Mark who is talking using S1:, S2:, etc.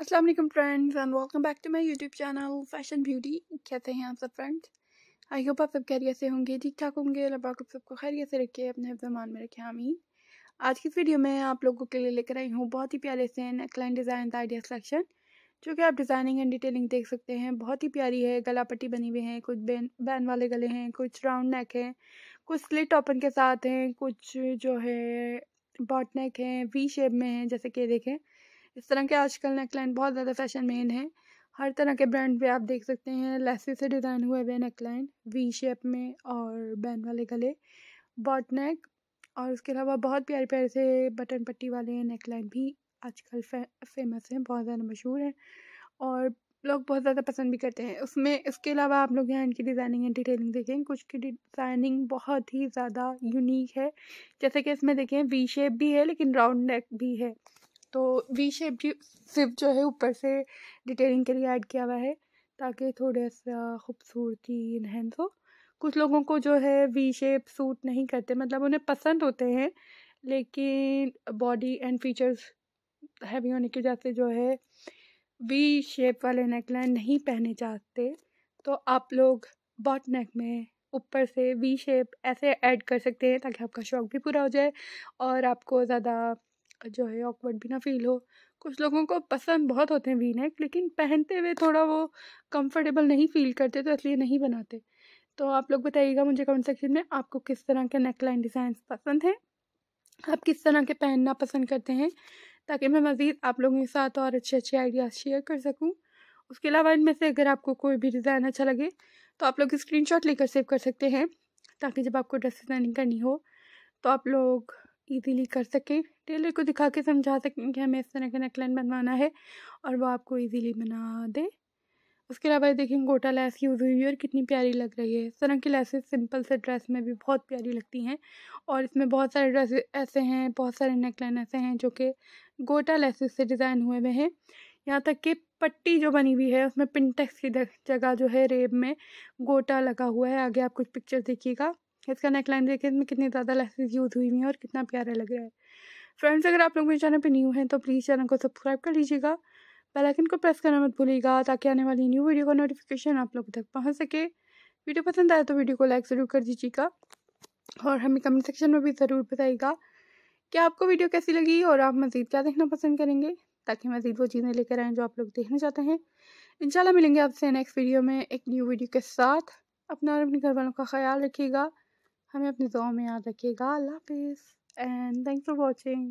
S1: अस्सलाम वालेकुम friends and welcome back to my YouTube channel fashion beauty कैसे हैं आप सब फ्रेंड्स आई होप आप सब खैरियत से होंगे ठीक ठाक होंगे और आप सबको खैरियत से रखे अपने जमान में रखे आमीन आज की इस वीडियो में आप लोगों के लिए लेकर आई हूँ बहुत ही प्यारे से नेकलाइन डिज़ाइन आइडिया सिलेक्शन जो कि आप डिज़ाइनिंग एंड डिटेलिंग देख सकते हैं बहुत ही प्यारी है गला पट्टी बनी हुई है कुछ बैन बैन वाले गले हैं कुछ राउंड नेक हैं कुछ स्लिट ओपन के साथ हैं कुछ जो है बॉट नेक हैं वी शेप में हैं जैसे कि देखें इस तरह के आजकल नेकलाइन बहुत ज़्यादा फैशन मेन है हर तरह के ब्रांड पे आप देख सकते हैं लेसी से डिज़ाइन हुए हुए नेकलाइन वी शेप में और बैन वाले गले बॉट नेक और उसके अलावा बहुत प्यारे प्यारे से बटन पट्टी वाले नेकलाइन भी आजकल फे, फेमस हैं बहुत ज़्यादा मशहूर हैं और लोग बहुत ज़्यादा पसंद भी करते हैं उसमें इसके अलावा आप लोग यहाँ इनकी डिज़ाइनिंग एंड डिटेलिंग देखें कुछ की डिज़ाइनिंग बहुत ही ज़्यादा यूनिक है जैसे कि इसमें देखें वी शेप भी है लेकिन राउंड नेक भी है तो वी शेप जी सिर्फ जो है ऊपर से डिटेलिंग के लिए ऐड किया हुआ है ताकि थोड़ा सा खूबसूरती इनहेंस हो कुछ लोगों को जो है वी शेप सूट नहीं करते मतलब उन्हें पसंद होते हैं लेकिन बॉडी एंड फीचर्स हैवी होने की वजह से जो है वी शेप वाले नेकलाइन नहीं पहने चाहते तो आप लोग बॉट नेक में ऊपर से वी शेप ऐसे ऐड कर सकते हैं ताकि आपका शौक भी पूरा हो जाए और आपको ज़्यादा जो है ऑकवर्ड भी ना फील हो कुछ लोगों को पसंद बहुत होते हैं वी नेक लेकिन पहनते हुए थोड़ा वो कंफर्टेबल नहीं फील करते तो इसलिए नहीं बनाते तो आप लोग बताइएगा मुझे कमेंट सेक्शन में आपको किस तरह के नेक लाइन डिज़ाइन पसंद हैं आप किस तरह के पहनना पसंद करते हैं ताकि मैं मज़ीद आप लोगों के साथ और अच्छे अच्छे आइडियाज़ शेयर कर सकूँ उसके अलावा इनमें से अगर आपको कोई भी डिज़ाइन अच्छा लगे तो आप लोग स्क्रीनशॉट लेकर सेव कर सकते हैं ताकि जब आपको ड्रेस डिज़ाइनिंग करनी हो तो आप लोग ईजीली कर सकें टेलर को दिखा के समझा सकें कि हमें इस तरह का नेकलाइन बनवाना है और वो आपको ईजीली बना दे उसके अलावा देखें गोटा लैस यूज़ हुई है और कितनी प्यारी लग रही है इस तरह की लैसेस सिंपल से ड्रेस में भी बहुत प्यारी लगती हैं और इसमें बहुत सारे ड्रेस ऐसे हैं बहुत सारे नेकलाइन ऐसे हैं जो कि गोटा लैसेस से डिज़ाइन हुए हुए हैं यहाँ तक कि पट्टी जो बनी हुई है उसमें पिंटेक्स की जगह जो है रेब में गोटा लगा हुआ है आगे आप कुछ पिक्चर देखिएगा इसका नेकलाइन देखिए इसमें कितनी ज़्यादा लेसेस यूज़ हुई हुई हैं और कितना प्यारा लग रहा है फ्रेंड्स अगर आप लोग मेरे चैनल पे न्यू हैं तो प्लीज़ चैनल को सब्सक्राइब कर लीजिएगा बेल आइकन को प्रेस करना मत भूलिएगा ताकि आने वाली न्यू वीडियो का नोटिफिकेशन आप लोगों तक पहुँच सके वीडियो पसंद आए तो वीडियो को लाइक ज़रूर कर दीजिएगा और हमें कमेंट सेक्शन में भी ज़रूर बताइएगा कि आपको वीडियो कैसी लगी और आप मज़ीद क्या देखना पसंद करेंगे ताकि मज़ीद वो चीज़ें लेकर आएँ जो आप लोग देखना चाहते हैं इंशाल्लाह मिलेंगे आपसे नेक्स्ट वीडियो में एक न्यू वीडियो के साथ अपना और अपने घर वालों का ख्याल रखिएगा हमें अपनी दुआ में याद रखिएगा अल्लाह हाफिज़ एंड थैंक्स फॉर वॉचिंग